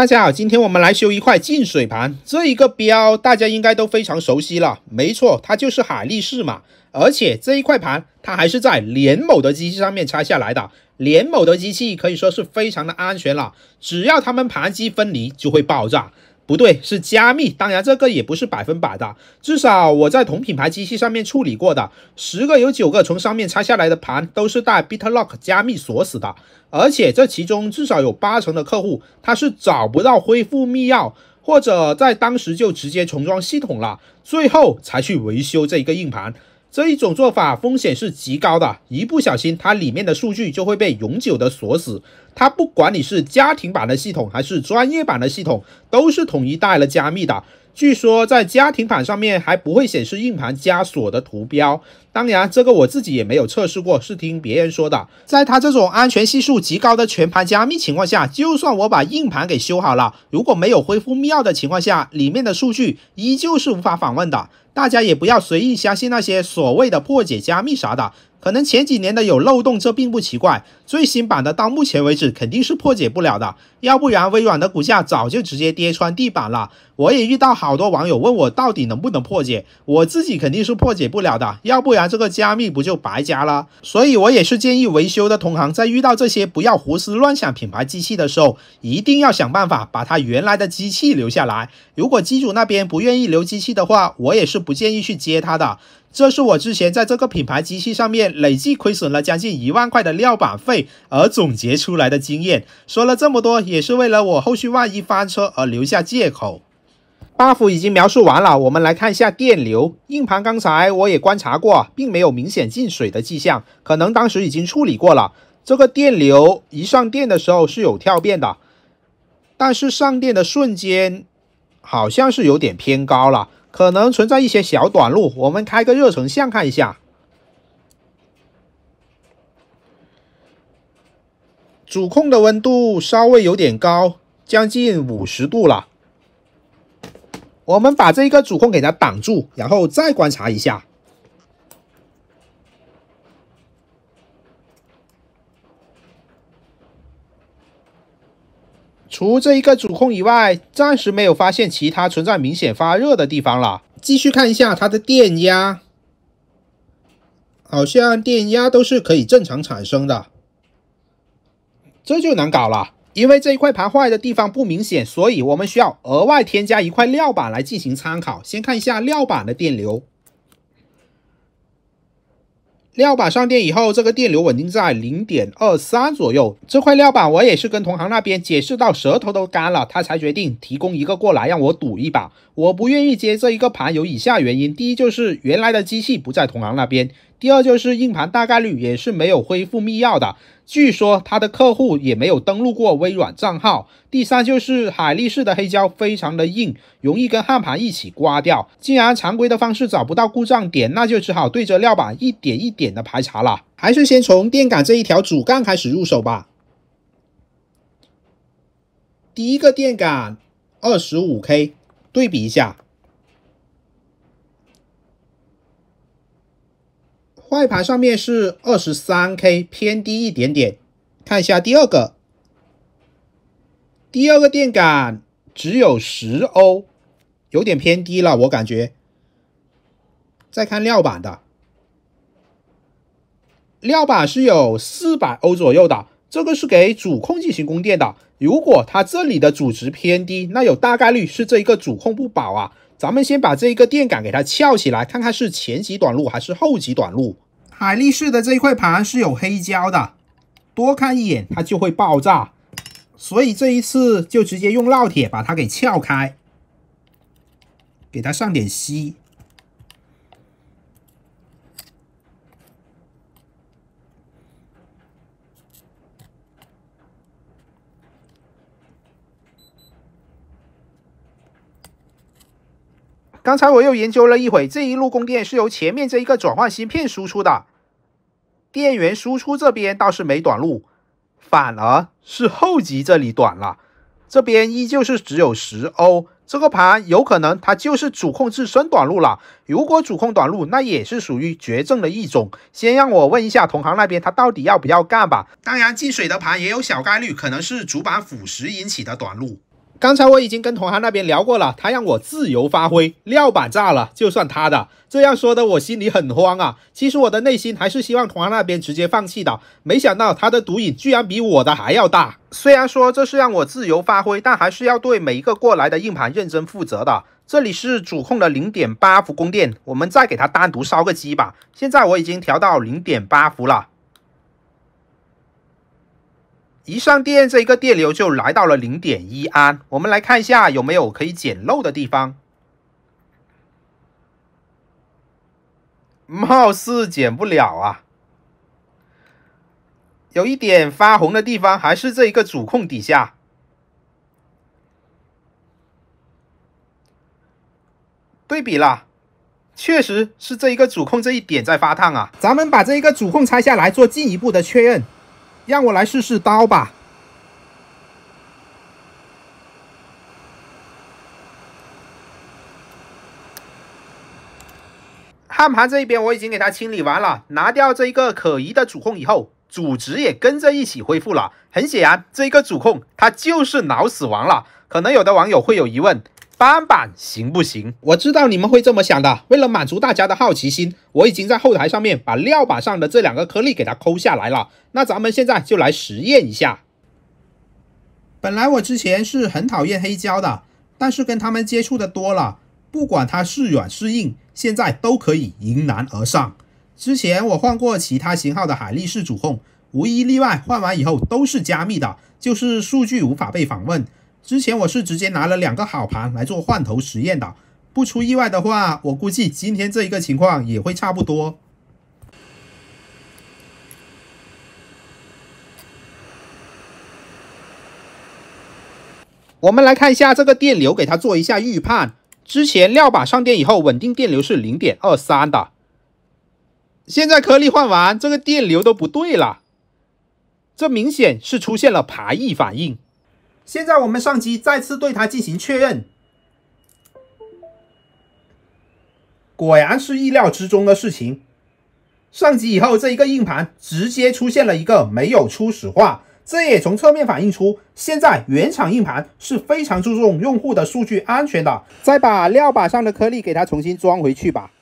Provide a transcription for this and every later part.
大家好，今天我们来修一块进水盘，这一个标大家应该都非常熟悉了，没错，它就是海力士嘛，而且这一块盘它还是在连某的机器上面拆下来的，连某的机器可以说是非常的安全了，只要他们盘机分离就会爆炸。不对，是加密。当然，这个也不是百分百的，至少我在同品牌机器上面处理过的十个，有九个从上面拆下来的盘都是带 b i t l o c k 加密锁死的，而且这其中至少有八成的客户，他是找不到恢复密钥，或者在当时就直接重装系统了，最后才去维修这一个硬盘。这一种做法风险是极高的，一不小心，它里面的数据就会被永久的锁死。它不管你是家庭版的系统还是专业版的系统，都是统一带了加密的。据说在家庭版上面还不会显示硬盘加锁的图标。当然，这个我自己也没有测试过，是听别人说的。在它这种安全系数极高的全盘加密情况下，就算我把硬盘给修好了，如果没有恢复密钥的情况下，里面的数据依旧是无法访问的。大家也不要随意相信那些所谓的破解加密啥的。可能前几年的有漏洞，这并不奇怪。最新版的到目前为止肯定是破解不了的，要不然微软的股价早就直接跌穿地板了。我也遇到好多网友问我到底能不能破解，我自己肯定是破解不了的，要不然这个加密不就白加了？所以，我也是建议维修的同行，在遇到这些不要胡思乱想品牌机器的时候，一定要想办法把它原来的机器留下来。如果机主那边不愿意留机器的话，我也是不建议去接他的。这是我之前在这个品牌机器上面累计亏损了将近一万块的料板费而总结出来的经验。说了这么多，也是为了我后续万一翻车而留下借口。buff 已经描述完了，我们来看一下电流。硬盘刚才我也观察过，并没有明显进水的迹象，可能当时已经处理过了。这个电流一上电的时候是有跳变的，但是上电的瞬间好像是有点偏高了。可能存在一些小短路，我们开个热成像看一下。主控的温度稍微有点高，将近五十度了。我们把这个主控给它挡住，然后再观察一下。除这一个主控以外，暂时没有发现其他存在明显发热的地方了。继续看一下它的电压，好像电压都是可以正常产生的。这就难搞了，因为这一块盘坏的地方不明显，所以我们需要额外添加一块料板来进行参考。先看一下料板的电流。料板上电以后，这个电流稳定在零点二三左右。这块料板我也是跟同行那边解释到舌头都干了，他才决定提供一个过来让我赌一把。我不愿意接这一个盘，有以下原因：第一，就是原来的机器不在同行那边。第二就是硬盘大概率也是没有恢复密钥的，据说他的客户也没有登录过微软账号。第三就是海力士的黑胶非常的硬，容易跟焊盘一起刮掉。既然常规的方式找不到故障点，那就只好对着料板一点一点的排查了。还是先从电感这一条主干开始入手吧。第一个电感二十五 k，对比一下。外盘上面是二十三 k 偏低一点点，看一下第二个，第二个电感只有十欧，有点偏低了，我感觉。再看料板的，料板是有四百欧左右的，这个是给主控进行供电的，如果它这里的阻值偏低，那有大概率是这一个主控不保啊。咱们先把这一个电感给它撬起来，看看是前级短路还是后级短路。海力士的这一块盘是有黑胶的，多看一眼它就会爆炸，所以这一次就直接用烙铁把它给撬开，给它上点锡。刚才我又研究了一会，这一路供电是由前面这一个转换芯片输出的，电源输出这边倒是没短路，反而是后级这里短了，这边依旧是只有十欧，这个盘有可能它就是主控自身短路了。如果主控短路，那也是属于绝症的一种。先让我问一下同行那边，他到底要不要干吧。当然进水的盘也有小概率可能是主板腐蚀引起的短路。刚才我已经跟同行那边聊过了，他让我自由发挥，料板炸了就算他的。这样说的我心里很慌啊，其实我的内心还是希望同行那边直接放弃的。没想到他的毒瘾居然比我的还要大。虽然说这是让我自由发挥，但还是要对每一个过来的硬盘认真负责的。这里是主控的零点八伏供电，我们再给它单独烧个机吧。现在我已经调到零点八伏了。一上电，这一个电流就来到了零点一安。我们来看一下有没有可以捡漏的地方，貌似捡不了啊。有一点发红的地方，还是这一个主控底下。对比了，确实是这一个主控这一点在发烫啊。咱们把这一个主控拆下来做进一步的确认。让我来试试刀吧。焊盘这一边我已经给它清理完了，拿掉这一个可疑的主控以后，主值也跟着一起恢复了。很显然，这一个主控它就是脑死亡了。可能有的网友会有疑问。翻版行不行？我知道你们会这么想的。为了满足大家的好奇心，我已经在后台上面把料板上的这两个颗粒给它抠下来了。那咱们现在就来实验一下。本来我之前是很讨厌黑胶的，但是跟他们接触的多了，不管它是软是硬，现在都可以迎难而上。之前我换过其他型号的海力士主控，无一例外，换完以后都是加密的，就是数据无法被访问。之前我是直接拿了两个好盘来做换头实验的，不出意外的话，我估计今天这一个情况也会差不多。我们来看一下这个电流，给它做一下预判。之前料板上电以后，稳定电流是零点二三的，现在颗粒换完，这个电流都不对了，这明显是出现了排异反应。现在我们上机再次对它进行确认，果然是意料之中的事情。上机以后，这一个硬盘直接出现了一个没有初始化，这也从侧面反映出现在原厂硬盘是非常注重用户的数据安全的。再把料把上的颗粒给它重新装回去吧。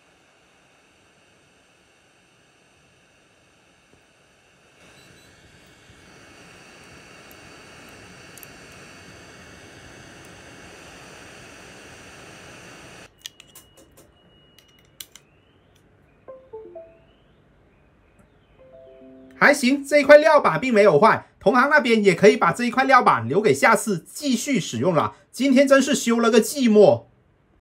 还行，这一块料板并没有坏，同行那边也可以把这一块料板留给下次继续使用了。今天真是修了个寂寞。